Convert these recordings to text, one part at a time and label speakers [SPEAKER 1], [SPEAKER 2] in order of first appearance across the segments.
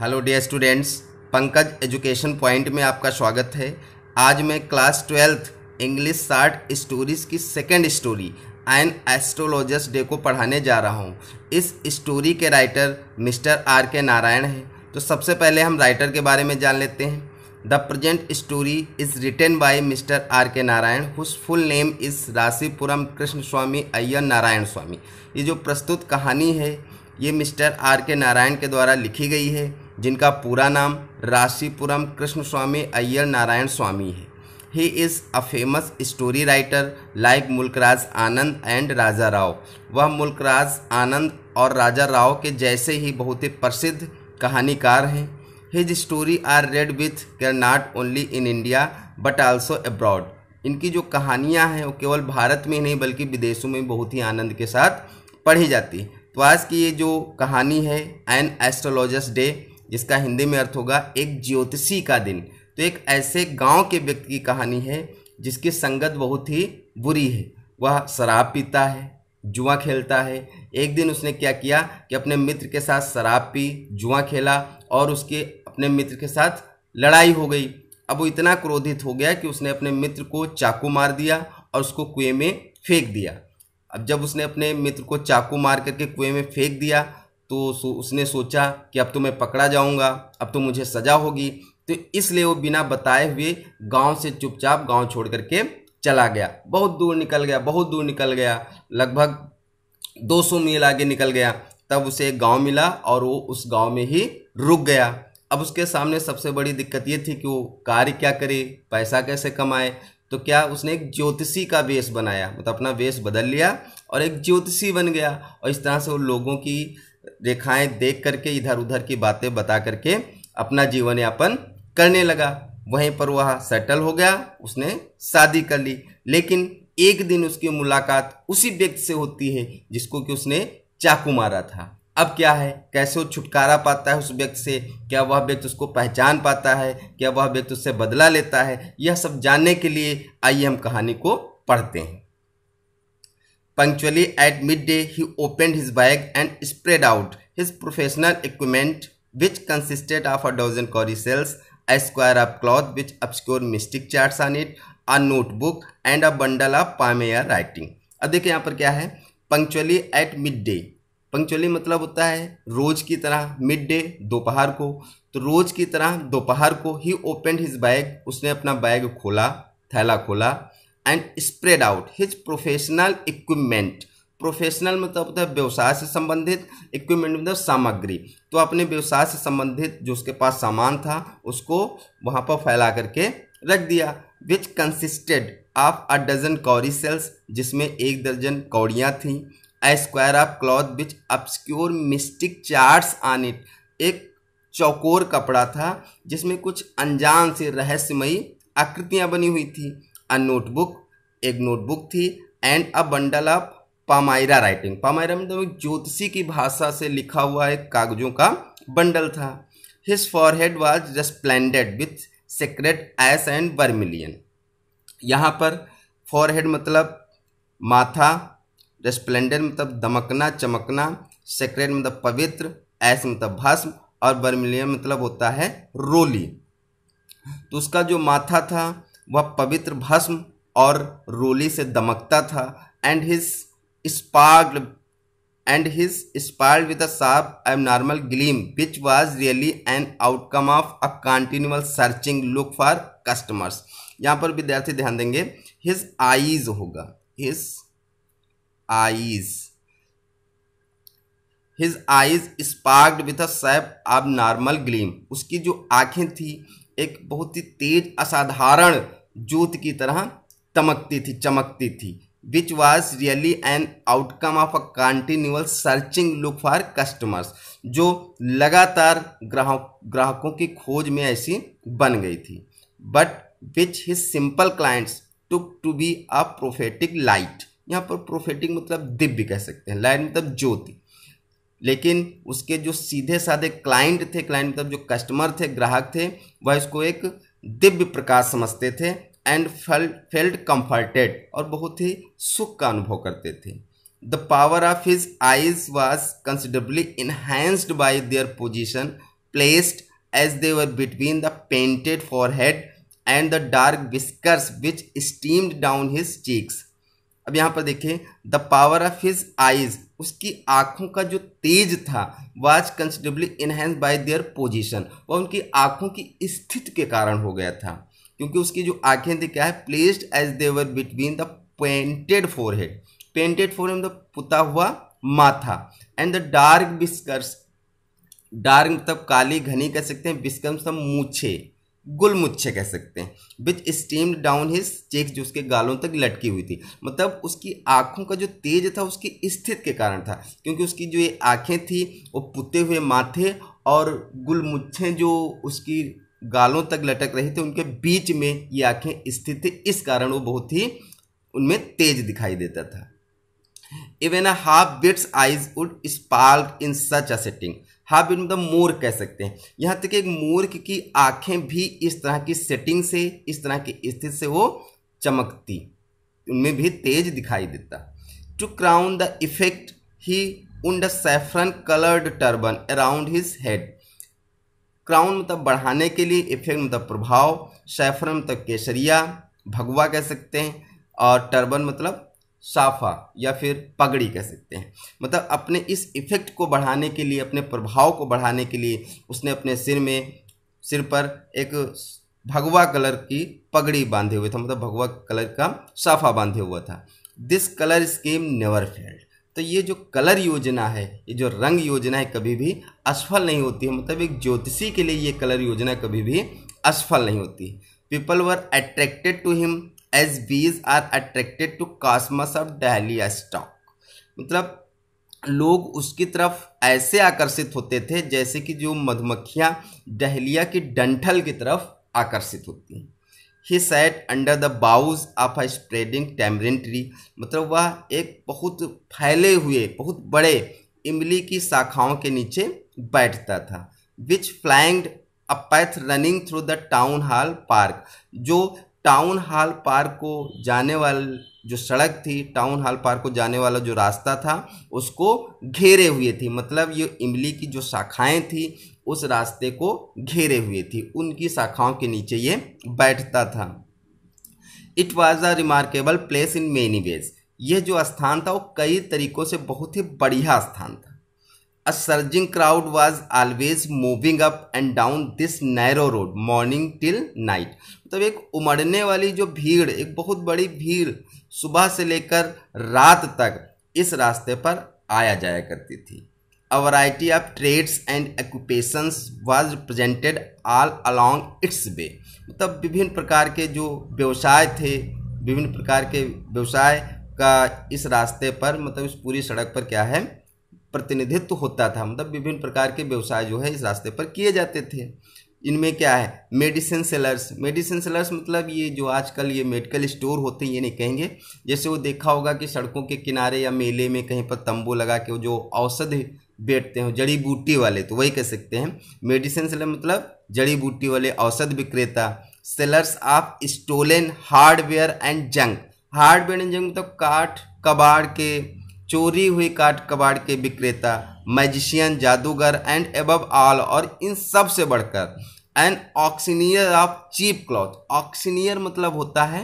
[SPEAKER 1] Hello dear students Pankaj education point में आपका स्वागत है आज मैं class twelfth English short stories की second story an astrologer's day को पढ़ाने जा रहा हूँ इस स्टोरी के writer mister R K Narayan हैं तो सबसे पहले हम राइटर के बारे में जान लेते हैं the present story is written by mister R K Narayan whose full name is Rasipuram Krishnaswami Iyer Narayanaswami ये जो प्रस्तुत कहानी है ये मिस्टर आर के नारायण के द्वारा लिखी गई है जिनका पूरा नाम राशिपुरम कृष्ण स्वामी अय्यर नारायण स्वामी है he is a famous story writer like Mulk Raj Anand and Raja Rao वह मुल्कराज आनंद और राजा राव के जैसे ही बहुत ही प्रसिद्ध कहानीकार हैं his story are read with care not only in India but also abroad इनकी जो कहानियाँ हैं वो केवल भारत में ही नहीं बल्कि विदेशों में बहुत ही आनंद के साथ पढ़ी जाती है तो आज की ये जो कहानी है एन एस्ट्रोलॉजस्ट डे जिसका हिंदी में अर्थ होगा एक ज्योतिषी का दिन तो एक ऐसे गांव के व्यक्ति की कहानी है जिसकी संगत बहुत ही बुरी है वह शराब पीता है जुआ खेलता है एक दिन उसने क्या किया कि अपने मित्र के साथ शराब पी जुआ खेला और उसके अपने मित्र के साथ लड़ाई हो गई अब वो इतना क्रोधित हो गया कि उसने अपने मित्र को चाकू मार दिया और उसको कुएं में फेंक दिया अब जब उसने अपने मित्र को चाकू मार करके कुएं में फेंक दिया तो सो, उसने सोचा कि अब तो मैं पकड़ा जाऊंगा अब तो मुझे सज़ा होगी तो इसलिए वो बिना बताए हुए गांव से चुपचाप गांव छोड़ करके चला गया बहुत दूर निकल गया बहुत दूर निकल गया लगभग 200 मील आगे निकल गया तब उसे एक गाँव मिला और वो उस गाँव में ही रुक गया अब उसके सामने सबसे बड़ी दिक्कत ये थी कि वो कार्य क्या करे पैसा कैसे कमाए तो क्या उसने एक ज्योतिषी का वेश बनाया मतलब अपना वेश बदल लिया और एक ज्योतिषी बन गया और इस तरह से वो लोगों की रेखाएं देख करके इधर उधर की बातें बता करके अपना जीवन यापन करने लगा वहीं पर वह सेटल हो गया उसने शादी कर ली लेकिन एक दिन उसकी मुलाकात उसी व्यक्ति से होती है जिसको कि उसने चाकू मारा था अब क्या है कैसे वो छुटकारा पाता है उस व्यक्ति से क्या वह व्यक्ति उसको पहचान पाता है क्या वह व्यक्ति उससे बदला लेता है यह सब जानने के लिए आइए हम कहानी को पढ़ते हैं Punctually at midday, he opened his bag and spread out his professional equipment, which consisted of a dozen coricels, a square of cloth which obscured mystic charts on it, a notebook, and a bundle of पामेयर writing. अब देखिए यहाँ पर क्या है punctually at midday punctually मतलब होता है रोज की तरह मिड डे दोपहर को तो रोज की तरह दोपहर को ही ओपन हिज बैग उसने अपना बैग खोला थैला खोला and spread out his professional equipment professional मतलब होता है व्यवसाय से संबंधित इक्विपमेंट मतलब तो सामग्री तो अपने व्यवसाय से संबंधित जो उसके पास सामान था उसको वहाँ पर फैला करके रख दिया which consisted of a dozen cowrie shells जिसमें एक दर्जन कौड़ियाँ थी a square of cloth which obscure mystic charts on it एक चौकोर कपड़ा था जिसमें कुछ अनजान से रहस्यमयी आकृतियाँ बनी हुई थी अ नोटबुक एक नोटबुक थी and a bundle of palmyra writing palmyra मतलब ज्योतिषी की भाषा से लिखा हुआ एक कागजों का बंडल था his head was resplendent with sacred ash and vermilion यहाँ पर फॉरहेड मतलब माथा रेस्प्लेंडेड मतलब दमकना चमकना सेक्रेट मतलब पवित्र एस मतलब भस्म और बर्मिलियन मतलब होता है रोली तो उसका जो माथा था वह पवित्र भस्म और रोली से दमकता था and his sparkled and his sparkled with a sharp normal gleam which was really an outcome of a continual searching look for customers यहाँ पर विद्यार्थी ध्यान देंगे हिज आईज होगा his eyes his eyes sparkled with a sharp abnormal gleam उसकी जो आंखें थी एक बहुत ही तेज असाधारण जूत की तरह तमकती थी चमकती थी which was really an outcome of a continual searching look for customers जो लगातार ग्राहक ग्राहकों की खोज में ऐसी बन गई थी but which his simple clients took to be a prophetic light यहाँ पर प्रोफेटिक मतलब दिव्य कह सकते हैं लाइट मतलब ज्योति लेकिन उसके जो सीधे साधे क्लाइंट थे क्लाइंट मतलब जो कस्टमर थे ग्राहक थे वह इसको एक दिव्य प्रकाश समझते थे एंड फेल्ड फेल्ड कम्फर्टेड और बहुत ही सुख का अनुभव करते थे the power of his eyes was considerably enhanced by their position placed as they were between the painted forehead and the dark whiskers which streamed down his cheeks अब यहाँ पर देखें the power of his eyes उसकी आंखों का जो तेज था was considerably enhanced by their position वह उनकी आंखों की स्थिति के कारण हो गया था क्योंकि उसकी जो आंखें थी क्या है placed as they were between the painted forehead painted forehead पुता हुआ माथा and the dark whiskers dark मतलब काली घनी कह सकते हैं बिस्कर्स मतलब मूछे गुलमुच्छे कह सकते हैं which streamed down his cheek जो उसके गालों तक लटकी हुई थी मतलब उसकी आँखों का जो तेज था उसकी स्थित के कारण था क्योंकि उसकी जो ये आँखें थी वो पुते हुए माथे और गुलमुच्छे जो उसकी गालों तक लटक रहे थे उनके बीच में ये आँखें स्थित थी इस कारण वो बहुत ही उनमें तेज दिखाई देता था even a halfwit's eyes would sparkle in such a setting halfwit मतलब मोर कह सकते हैं यहाँ तक एक मोर की आंखें भी इस तरह की सेटिंग से इस तरह की स्थिति से वो चमकती उनमें भी तेज दिखाई देता to crown the effect he wound the saffron coloured turban around his head crown मतलब बढ़ाने के लिए इफेक्ट मतलब प्रभाव सैफरन मतलब केसरिया भगवा कह सकते हैं और टर्बन मतलब साफा या फिर पगड़ी कह सकते हैं मतलब अपने इस इफ़ेक्ट को बढ़ाने के लिए अपने प्रभाव को बढ़ाने के लिए उसने अपने सिर में सिर पर एक भगवा कलर की पगड़ी बांधे हुए था मतलब भगवा कलर का साफा बांधे हुआ था this colour scheme never failed तो ये जो कलर योजना है ये जो रंग योजना है कभी भी असफल नहीं होती है मतलब एक ज्योतिषी के लिए ये कलर योजना कभी भी असफल नहीं होती people were attracted to him as bees are attracted to cosmos of dahlia stalks मतलब लोग उसकी तरफ ऐसे आकर्षित होते थे जैसे कि जो मधुमक्खियाँ डहलिया की डंठल की तरफ आकर्षित होती हैं he sat under the boughs of a spreading tamarind tree मतलब वह एक बहुत फैले हुए बहुत बड़े इमली की शाखाओं के नीचे बैठता था which flying a path running through the town hall park जो टाउन हॉल पार्क को जाने वाली जो सड़क थी टाउन हॉल पार्क को जाने वाला जो रास्ता था उसको घेरे हुए थी मतलब ये इमली की जो शाखाएं थी उस रास्ते को घेरे हुए थी उनकी शाखाओं के नीचे ये बैठता था it was a remarkable place in many ways यह जो स्थान था वो कई तरीकों से बहुत ही बढ़िया स्थान था A surging crowd was always moving up and down this narrow road morning till night. मतलब एक उमड़ने वाली जो भीड़ एक बहुत बड़ी भीड़ सुबह से लेकर रात तक इस रास्ते पर आया जाया करती थी A variety of trades and occupations was represented all along its way. मतलब विभिन्न प्रकार के जो व्यवसाय थे विभिन्न प्रकार के व्यवसाय का इस रास्ते पर मतलब इस पूरी सड़क पर क्या है प्रतिनिधित्व होता था मतलब विभिन्न प्रकार के व्यवसाय जो है इस रास्ते पर किए जाते थे इनमें क्या है मेडिसिन सेलर्स मेडिसिन सेलर्स मतलब ये जो आजकल ये मेडिकल स्टोर होते हैं ये नहीं कहेंगे जैसे वो देखा होगा कि सड़कों के किनारे या मेले में कहीं पर तंबू लगा के वो जो औषधि बेचते हैं जड़ी बूटी वाले तो वही कह सकते हैं मेडिसिन सेलर मतलब जड़ी बूटी वाले औषध विक्रेता sellers of stolen hardware and junk hardware and junk मतलब काठ कबाड़ के चोरी हुई काट कबाड़ के विक्रेता मैजिशियन जादूगर एंड एबव ऑल और इन सब से बढ़कर an auctioneer of cheap cloth auctioneer मतलब होता है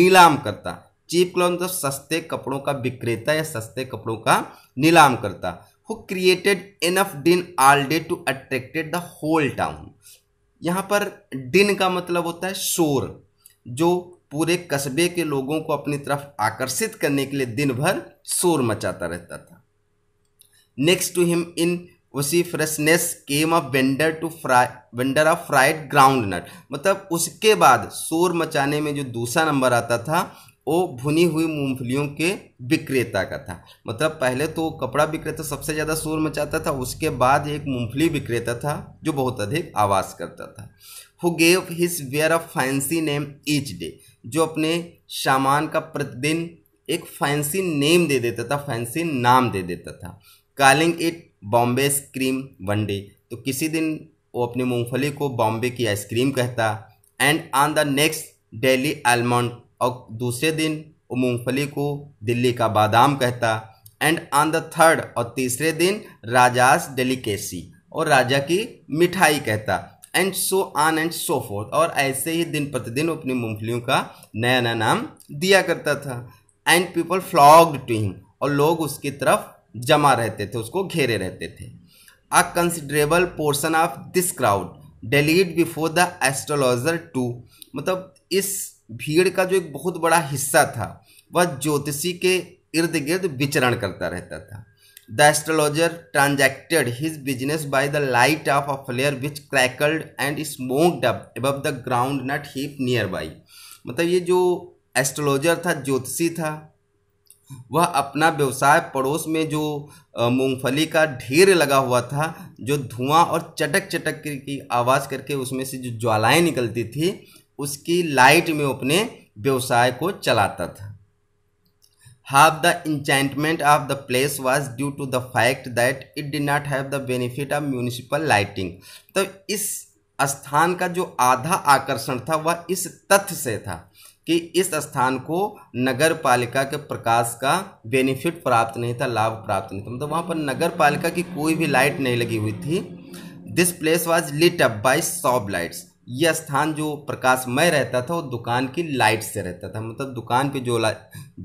[SPEAKER 1] नीलाम करता चीप क्लॉथ मतलब सस्ते कपड़ों का विक्रेता या सस्ते कपड़ों का नीलाम करता who created enough din all day to attracted the whole town यहाँ पर डिन का मतलब होता है शोर जो पूरे कस्बे के लोगों को अपनी तरफ आकर्षित करने के लिए दिन भर शोर मचाता रहता था नेक्स्ट टू हिम इन उसी freshness came a vendor to fry vendor of fried groundnut मतलब उसके बाद शोर मचाने में जो दूसरा नंबर आता था वो भुनी हुई मूंगफलियों के विक्रेता का था मतलब पहले तो कपड़ा विक्रेता सबसे ज़्यादा शोर मचाता था उसके बाद एक मूंगफली विक्रेता था जो बहुत अधिक आवाज़ करता था who gave his ware a fancy name each day जो अपने सामान का प्रतिदिन एक फैंसी नेम दे देता था फैंसी नाम दे देता था calling it Bombay ice cream one day तो किसी दिन वो अपने मूँगफली को बॉम्बे की आइसक्रीम कहता and on the next Delhi almond और दूसरे दिन वो मूँगफली को दिल्ली का बादाम कहता एंड ऑन द थर्ड और तीसरे दिन राजास डेलीकेसी और राजा की मिठाई कहता and so on and so forth और ऐसे ही दिन प्रतिदिन अपनी मूंगफलियों का नया नया नाम दिया करता था and people flocked to him और लोग उसकी तरफ जमा रहते थे उसको घेरे रहते थे a considerable portion of this crowd dallied before the astrologer too मतलब इस भीड़ का जो एक बहुत बड़ा हिस्सा था वह ज्योतिषी के इर्द गिर्द विचरण करता रहता था the astrologer transacted his business by the light of a flare which crackled and smoked up above the groundnut heap nearby मतलब ये जो एस्ट्रोलॉजर था ज्योतिषी था वह अपना व्यवसाय पड़ोस में जो मूंगफली का ढेर लगा हुआ था जो धुआं और चटक चटक की आवाज़ करके उसमें से जो ज्वालाएं निकलती थी उसकी लाइट में अपने व्यवसाय को चलाता था half the enchantment of the place was due to the fact that it did not have the benefit of municipal lighting तो इस स्थान का जो आधा आकर्षण था वह इस तथ्य से था कि इस स्थान को नगर पालिका के प्रकाश का बेनिफिट प्राप्त नहीं था लाभ प्राप्त नहीं था मतलब वहाँ पर नगर पालिका की कोई भी लाइट नहीं लगी हुई थी this place was lit up by shop lights यह स्थान जो प्रकाशमय रहता था वो दुकान की लाइट से रहता था मतलब दुकान पे जो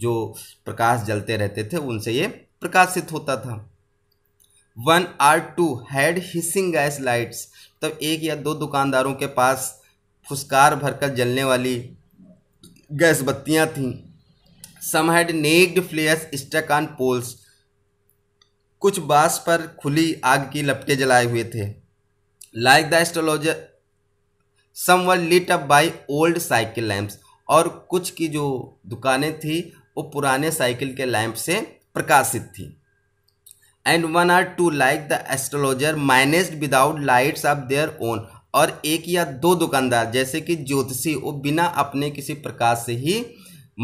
[SPEAKER 1] जो प्रकाश जलते रहते थे उनसे ये प्रकाशित होता था one or two had hissing gas lights तब एक या दो दुकानदारों के पास फुसकार भरकर जलने वाली गैस बत्तियाँ थी some had naked flares stuck on poles कुछ बांस पर खुली आग की लपटे जलाए हुए थे like the astrologer some were lit up by old cycle lamps और कुछ की जो दुकानें थी वो पुराने साइकिल के लैंप से प्रकाशित थी and one or two like the astrologer managed without lights of their own और एक या दो दुकानदार जैसे कि ज्योतिषी वो बिना अपने किसी प्रकाश से ही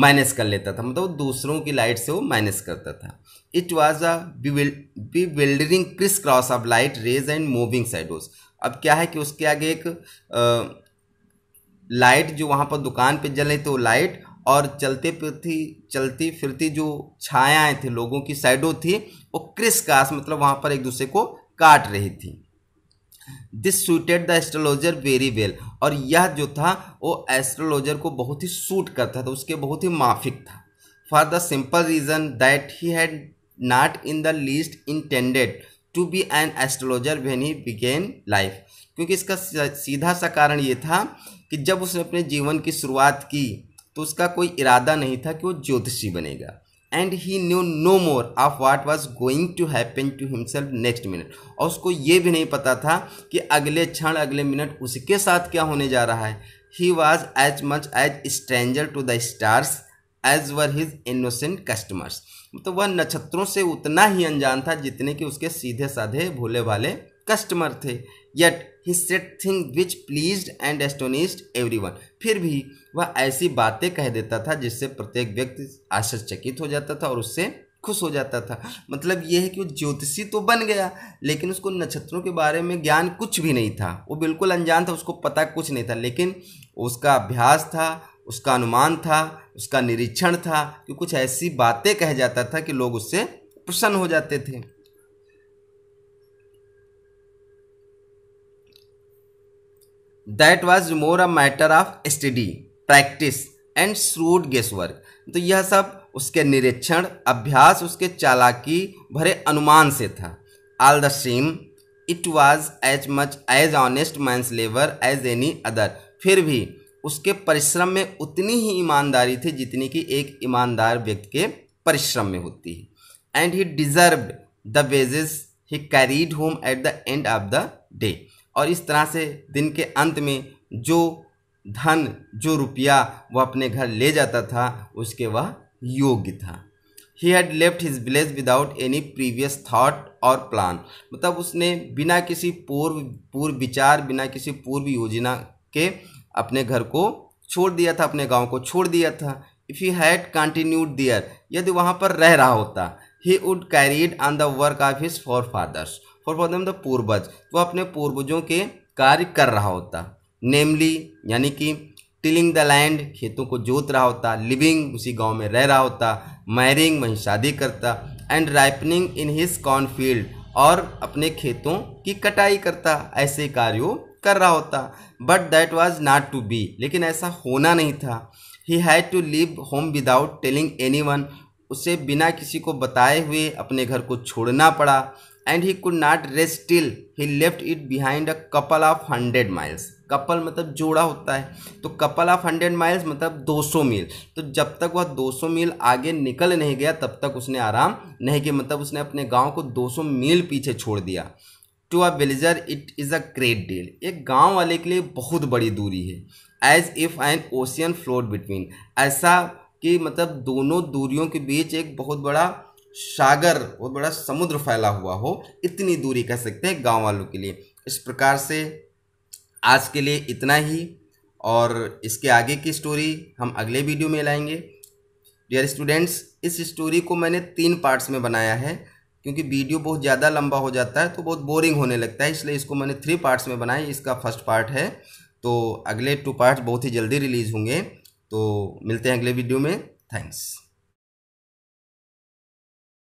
[SPEAKER 1] माइनस कर लेता था मतलब दूसरों की लाइट से वो माइनस करता था it was a bewildering crisscross of light rays and moving shadows अब क्या है कि उसके आगे एक आ, लाइट जो वहाँ पर दुकान पे जले थे वो लाइट और चलते फिरती चलती फिरती जो छायाएं थी लोगों की साइडों थी वो क्रिस कास मतलब वहाँ पर एक दूसरे को काट रही थी this suited the astrologer very well और यह जो था वो एस्ट्रोलॉजर को बहुत ही सूट करता था उसके बहुत ही माफिक था for the simple reason that he had not in the least intended to be an astrologer when he began life क्योंकि इसका सीधा सा कारण ये था कि जब उसने अपने जीवन की शुरुआत की तो उसका कोई इरादा नहीं था कि वो ज्योतिषी बनेगा and he knew no more of what was going to happen to himself next minute और उसको ये भी नहीं पता था कि अगले क्षण अगले मिनट उसके साथ क्या होने जा रहा है he was as much as stranger to the stars as were his innocent customers तो वह नक्षत्रों से उतना ही अनजान था जितने कि उसके सीधे साधे भोले वाले कस्टमर थे yet he said things which pleased and astonished everyone फिर भी वह ऐसी बातें कह देता था जिससे प्रत्येक व्यक्ति आश्चर्यचकित हो जाता था और उससे खुश हो जाता था मतलब यह है कि वो ज्योतिषी तो बन गया लेकिन उसको नक्षत्रों के बारे में ज्ञान कुछ भी नहीं था वो बिल्कुल अनजान था उसको पता कुछ नहीं था लेकिन उसका अभ्यास था उसका अनुमान था उसका निरीक्षण था कि कुछ ऐसी बातें कह जाता था कि लोग उससे प्रसन्न हो जाते थे that was more a matter of study practice and shrewd guesswork तो यह सब उसके निरीक्षण अभ्यास उसके चालाकी भरे अनुमान से था all the same it was as much as honest man's लेवर एज एनी अदर फिर भी उसके परिश्रम में उतनी ही ईमानदारी थी जितनी कि एक ईमानदार व्यक्ति के परिश्रम में होती है and he deserved the wages he carried home at the end of the day और इस तरह से दिन के अंत में जो धन जो रुपया वह अपने घर ले जाता था उसके वह योग्य था he had left his village without any previous thought और प्लान मतलब उसने बिना किसी पूर्व पूर्व विचार बिना किसी पूर्व योजना के अपने घर को छोड़ दिया था अपने गांव को छोड़ दिया था if he had continued there यदि वहाँ पर रह रहा होता he would carried on the work of his forefathers forefather the पूर्वज वो अपने पूर्वजों के कार्य कर रहा होता नेमली यानी कि टिलिंग द लैंड खेतों को जोत रहा होता लिविंग उसी गांव में रह रहा होता मैरिंग वहीं शादी करता and ripening in his cornfield और अपने खेतों की कटाई करता ऐसे कार्यों कर रहा होता but that was not to be लेकिन ऐसा होना नहीं था he had to leave home without telling anyone उसे बिना किसी को बताए हुए अपने घर को छोड़ना पड़ा and he could not rest still he left it behind a couple of hundred miles couple मतलब जोड़ा होता है तो कपल ऑफ हंड्रेड माइल्स मतलब 200 मील तो जब तक वह 200 मील आगे निकल नहीं गया तब तक उसने आराम नहीं किया मतलब उसने अपने गांव को 200 मील पीछे छोड़ दिया to a villager it is a great deal एक गांव वाले के लिए बहुत बड़ी दूरी है as if an ocean float between ऐसा कि मतलब दोनों दूरियों के बीच एक बहुत बड़ा सागर बहुत बड़ा समुद्र फैला हुआ हो इतनी दूरी कह सकते हैं गांव वालों के लिए इस प्रकार से आज के लिए इतना ही और इसके आगे की स्टोरी हम अगले वीडियो में लाएंगे डियर स्टूडेंट्स इस स्टोरी को मैंने तीन पार्ट्स में बनाया है क्योंकि वीडियो बहुत ज़्यादा लंबा हो जाता है तो बहुत बोरिंग होने लगता है इसलिए इसको मैंने थ्री पार्ट्स में बनाया इसका फर्स्ट पार्ट है तो अगले टू पार्ट्स बहुत ही जल्दी रिलीज़ होंगे तो मिलते हैं अगले वीडियो में थैंक्स